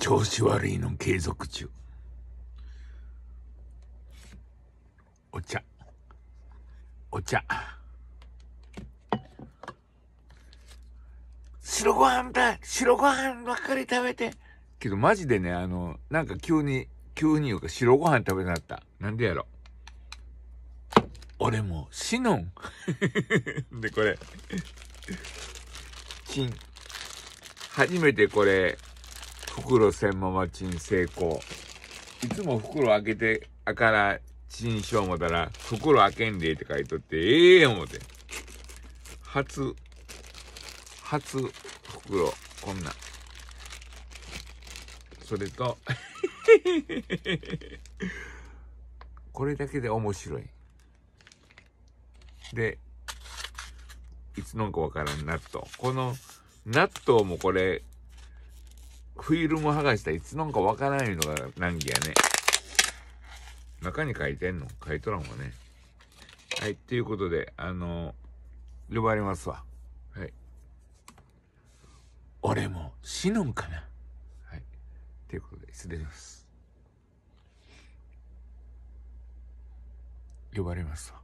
調子悪いの継続中。お茶。お茶。白ご飯だ白ご飯ばっかり食べてけどマジでね、あの、なんか急に、急に言うか白ご飯食べなかった。なんでやろ。俺もシノン。で、これ。チン。初めてこれ、袋専門マチン成功。いつも袋開けて、あからチンしよう思たら、袋開けんでって書いとって、ええー、思て。初、初袋、こんな。それと これだけで面白い。で、いつのんかわからん納豆。この納豆もこれ、フィルム剥がしたいつのんかわからないのが難儀やね。中に書いてんの書いとらんわね。はい、ということで、あの呼ばれますわ。はい。俺も死ぬんかな。はい。ということで、失礼します。呼ばれますわ。